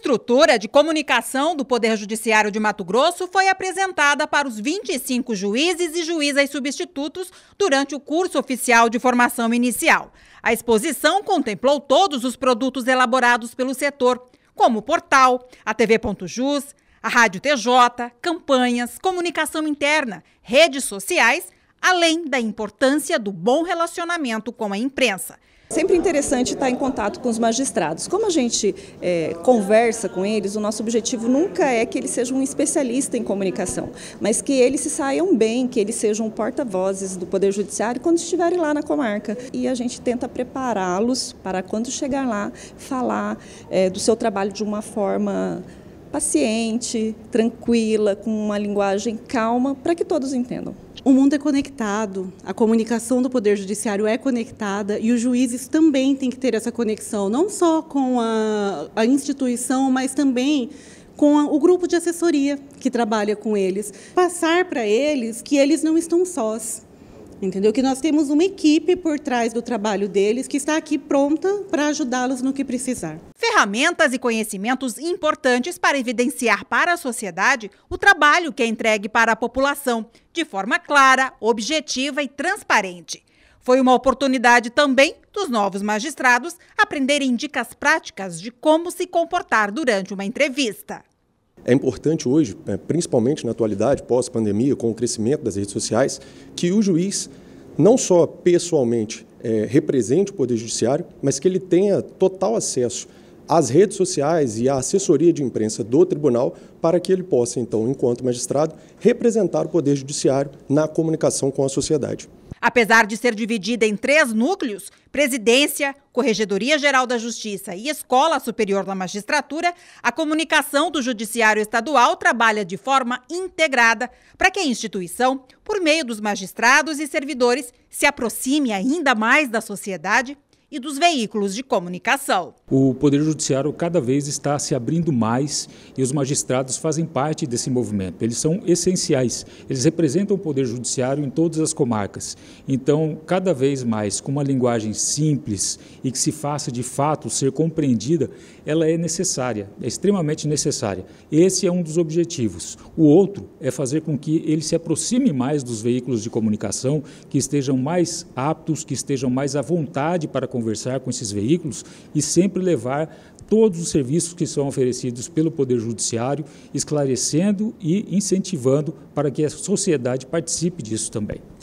estrutura de comunicação do Poder Judiciário de Mato Grosso foi apresentada para os 25 juízes e juízas substitutos durante o curso oficial de formação inicial. A exposição contemplou todos os produtos elaborados pelo setor, como o portal, a TV a Rádio TJ, campanhas, comunicação interna, redes sociais, além da importância do bom relacionamento com a imprensa. Sempre interessante estar em contato com os magistrados. Como a gente é, conversa com eles, o nosso objetivo nunca é que eles sejam um especialista em comunicação, mas que eles se saiam bem, que eles sejam porta-vozes do Poder Judiciário quando estiverem lá na comarca. E a gente tenta prepará-los para quando chegar lá, falar é, do seu trabalho de uma forma paciente, tranquila, com uma linguagem calma, para que todos entendam. O mundo é conectado, a comunicação do Poder Judiciário é conectada e os juízes também têm que ter essa conexão, não só com a, a instituição, mas também com o grupo de assessoria que trabalha com eles. Passar para eles que eles não estão sós. Entendeu? Que nós temos uma equipe por trás do trabalho deles que está aqui pronta para ajudá-los no que precisar ferramentas e conhecimentos importantes para evidenciar para a sociedade o trabalho que é entregue para a população, de forma clara, objetiva e transparente. Foi uma oportunidade também dos novos magistrados aprenderem dicas práticas de como se comportar durante uma entrevista. É importante hoje, é, principalmente na atualidade, pós-pandemia, com o crescimento das redes sociais, que o juiz não só pessoalmente é, represente o Poder Judiciário, mas que ele tenha total acesso as redes sociais e a assessoria de imprensa do tribunal para que ele possa, então, enquanto magistrado, representar o Poder Judiciário na comunicação com a sociedade. Apesar de ser dividida em três núcleos presidência, Corregedoria Geral da Justiça e Escola Superior da Magistratura a comunicação do Judiciário Estadual trabalha de forma integrada para que a instituição, por meio dos magistrados e servidores, se aproxime ainda mais da sociedade e dos veículos de comunicação. O Poder Judiciário cada vez está se abrindo mais e os magistrados fazem parte desse movimento. Eles são essenciais, eles representam o Poder Judiciário em todas as comarcas. Então, cada vez mais, com uma linguagem simples e que se faça de fato ser compreendida, ela é necessária, é extremamente necessária. Esse é um dos objetivos. O outro é fazer com que ele se aproxime mais dos veículos de comunicação, que estejam mais aptos, que estejam mais à vontade para conversar conversar com esses veículos e sempre levar todos os serviços que são oferecidos pelo Poder Judiciário, esclarecendo e incentivando para que a sociedade participe disso também.